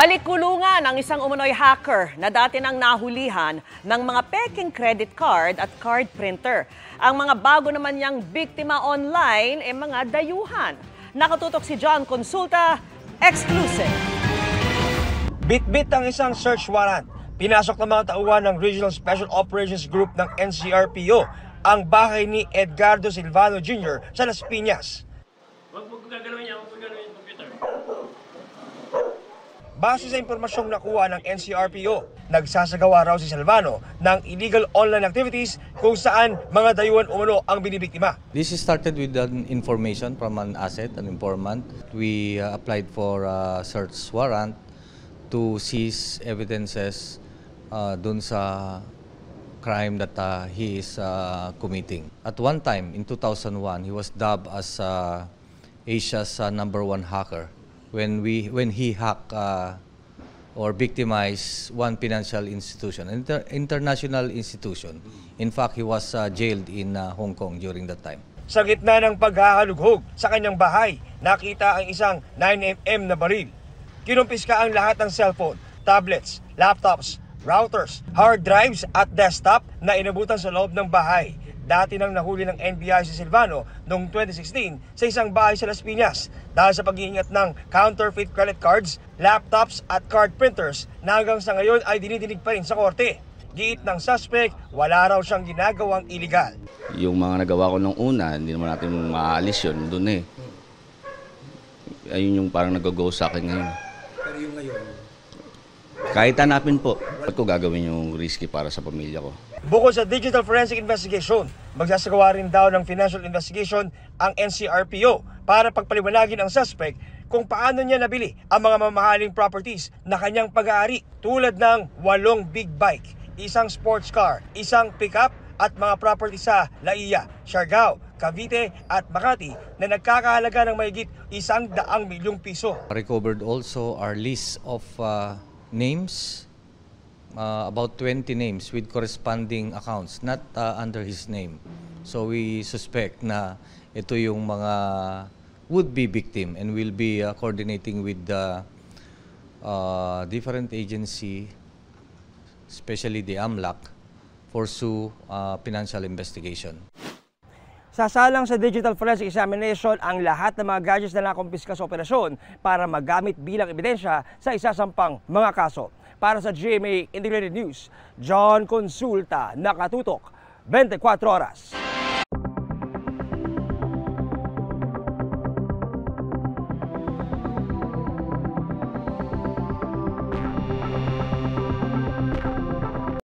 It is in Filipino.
Balikulungan ang isang umunoy hacker na dati nang nahulihan ng mga peking credit card at card printer. Ang mga bago naman niyang biktima online ay eh, mga dayuhan. Nakatutok si John Consulta, exclusive. Bitbit ang isang search warrant. Pinasok ng mga tauhan ng Regional Special Operations Group ng NCRPO ang bahay ni Edgardo Silvano Jr. sa Las Piñas. Huwag mo gagalawin niya ako Base sa impormasyong nakuha ng NCRPO, nagsasagawa raw si Salvano ng illegal online activities kung saan mga dayuhan umano ang binibiktima. This started with an information from an asset, an informant. We uh, applied for a search warrant to seize evidences uh, dun sa crime that uh, he is uh, committing. At one time in 2001, he was dubbed as uh, Asia's uh, number one hacker when we when he hacked uh, or victimized one financial institution, an inter international institution. In fact, he was uh, jailed in uh, Hong Kong during that time. Sa gitna ng paghahalughog sa kanyang bahay, nakita ang isang 9mm na baril. Kinumpiska ang lahat ng cellphone, tablets, laptops, routers, hard drives at desktop na inabutan sa loob ng bahay dati nang nahuli ng NBI si Silvano noong 2016 sa isang bahay sa Las Piñas dahil sa pag-iingat ng counterfeit credit cards, laptops at card printers na hanggang sa ngayon ay dinidinig pa rin sa korte. Giit ng suspect, wala raw siyang ginagawang ilegal. Yung mga nagawa ko nung una, hindi naman natin maalis yun doon eh. Ayun yung parang nag-go sa akin ngayon. Pero yung ngayon, kahit hanapin po, ba't ko gagawin yung risky para sa pamilya ko? Bukod sa digital forensic investigation, magsasagawa rin daw ng financial investigation ang NCRPO para pagpaliwanagin ang suspect kung paano niya nabili ang mga mamahaling properties na kanyang pag-aari tulad ng walong big bike, isang sports car, isang pickup at mga property sa Laia, Siargao, Cavite at Makati na nagkakahalaga ng mayigit isang daang milyong piso. Recovered also our list of uh, names, uh, about 20 names with corresponding accounts, not uh, under his name. So we suspect na ito yung mga would-be victim and we'll be uh, coordinating with the uh, different agency, especially the AMLAC, for SU uh, financial investigation. Sasalang sa digital forensic examination ang lahat ng mga gadgets na nakumpiska sa operasyon para magamit bilang ebidensya sa isasampang mga kaso. Para sa GMA Integrated News, John Consulta, Nakatutok, 24 Oras.